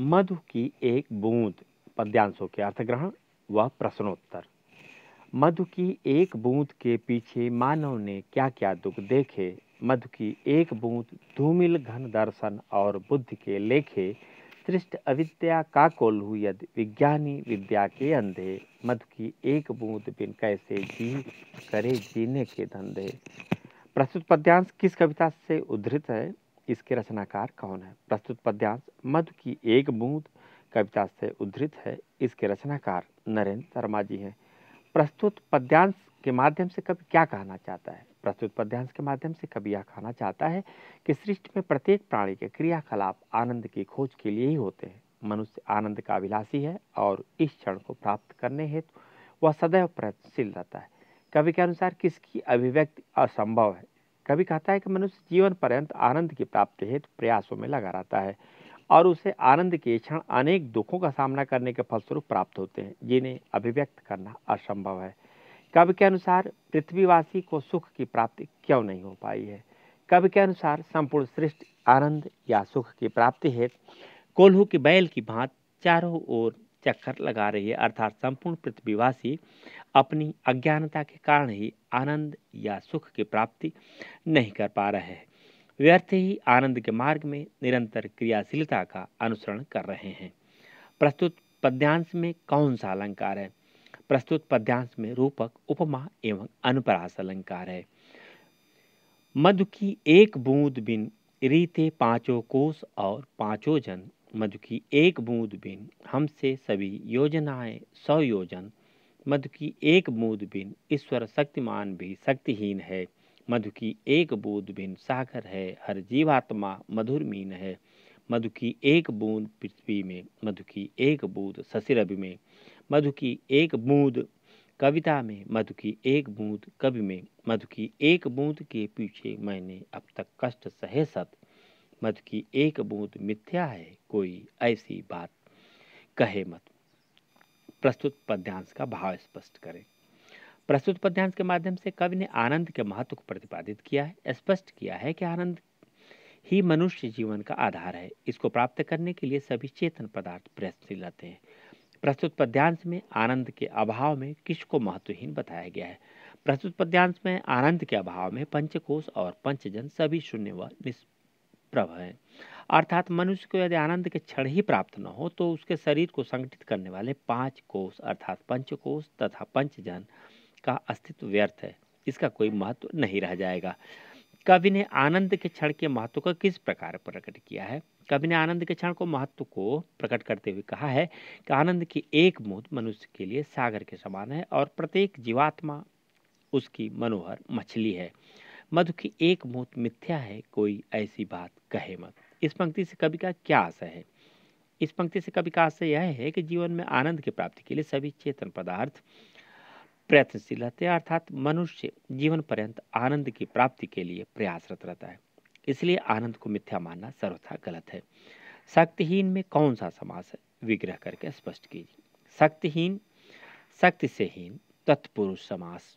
मधु की एक बूंद पद्यांशों के अर्थग्रहण व प्रश्नोत्तर मधु की एक बूंद के पीछे मानव ने क्या क्या दुख देखे मधु की एक बूंद धूमिल घन दर्शन और बुद्ध के लेखे सृष्ट अविद्या का कोल्हू यद विज्ञानी विद्या के अंधे मधु की एक बूंद बिन कैसे जी करे जीने के धंधे प्रस्तुत पद्यांश किस कविता से उद्धृत है इसके रचनाकार कौन है प्रस्तुत पद्यांश मधु की एक बूंद कविता से उद्धृत है इसके रचनाकार नरेंद्र शर्मा जी हैं प्रस्तुत पद्यांश के माध्यम से कवि क्या कहना चाहता है प्रस्तुत पद्यांश के माध्यम से कवि यह कहना चाहता है कि सृष्टि में प्रत्येक प्राणी के क्रियाकलाप आनंद की खोज के लिए ही होते हैं मनुष्य आनंद का अभिलाषी है और इस क्षण को प्राप्त करने हेतु वह सदैव प्रयत्नशील रहता है कवि के अनुसार किसकी अभिव्यक्ति असंभव है कभी कहता है कि मनुष्य जीवन पर्यंत आनंद की प्राप्ति हेतु प्रयासों में लगा रहता है और उसे आनंद के क्षण अनेक दुखों का सामना करने के फलस्वरूप प्राप्त होते हैं जिन्हें अभिव्यक्त करना असंभव है कवि के अनुसार पृथ्वीवासी को सुख की प्राप्ति क्यों नहीं हो पाई है कवि के अनुसार संपूर्ण सृष्टि आनंद या सुख की प्राप्ति हेतु कोल्हू की बैल की भांत चारों ओर चक्कर लगा रही है अर्थात संपूर्ण पृथ्वीवासी अपनी अज्ञानता के कारण ही आनंद या सुख की प्राप्ति नहीं कर पा रहे हैं व्यर्थ ही आनंद के मार्ग में निरंतर क्रियाशीलता का अनुसरण कर रहे हैं प्रस्तुत पद्यांश में कौन सा अलंकार है प्रस्तुत पद्यांश में रूपक उपमा एवं अनुपरास अलंकार है मधु की एक बूंद बिन रीते पांचों कोष और पांचों जन मधु की एक बूंद बिन हमसे सभी योजनाएं सौ योजन मधु की एक बूंद बिन ईश्वर शक्तिमान भी शक्तिहीन है मधु की एक बूंद बिन सागर है हर जीवात्मा मधुर मीन है मधु की एक बूंद पृथ्वी में मधु की एक बूंद ससिरभि में मधु की एक बूंद कविता में मधु की एक बूंद कवि में मधु की एक बूंद के पीछे मैंने अब तक कष्ट सहे सत मत की एक बूंद मिथ्या है कोई ऐसी बात कहे मत प्रस्तुत पद्यांश का भाव स्पष्ट करें प्रस्तुत पद्यांश के माध्यम से कवि ने आनंद के महत्व को प्रतिपादित किया है स्पष्ट किया है कि आनंद ही मनुष्य जीवन का आधार है इसको प्राप्त करने के लिए सभी चेतन पदार्थ प्रयत्नशील रहते हैं प्रस्तुत पद्यांश में आनंद के अभाव में किसको महत्वहीन बताया गया है प्रस्तुत पद्यांश में आनंद के अभाव में पंचकोश और पंचजन सभी शून्य व निष्प प्रभ है अर्थात मनुष्य को यदि आनंद के क्षण ही प्राप्त न हो तो उसके शरीर को संगठित करने वाले पांच कोष अर्थात पंचकोष तथा पंचजन का अस्तित्व व्यर्थ है इसका कोई महत्व नहीं रह जाएगा कवि ने आनंद के क्षण के महत्व का किस प्रकार प्रकट किया है कवि ने आनंद के क्षण को महत्व को प्रकट करते हुए कहा है कि आनंद की एक मूत मनुष्य के लिए सागर के समान है और प्रत्येक जीवात्मा उसकी मनोहर मछली है मधु की एक मूत मिथ्या है कोई ऐसी बात कहे मत इस पंक्ति से कवि का क्या आशय है इस पंक्ति से कवि का आशय यह है कि जीवन में आनंद की प्राप्ति के लिए सभी चेतन पदार्थ प्रयत्नशील रहते हैं अर्थात मनुष्य जीवन पर्यंत आनंद की प्राप्ति के लिए प्रयासरत रहता है इसलिए आनंद को मिथ्या मानना सर्वथा गलत है शक्तिहीन में कौन सा समास है विग्रह करके स्पष्ट कीजिए शक्तिहीन शक्ति से हीन तत्पुरुष समास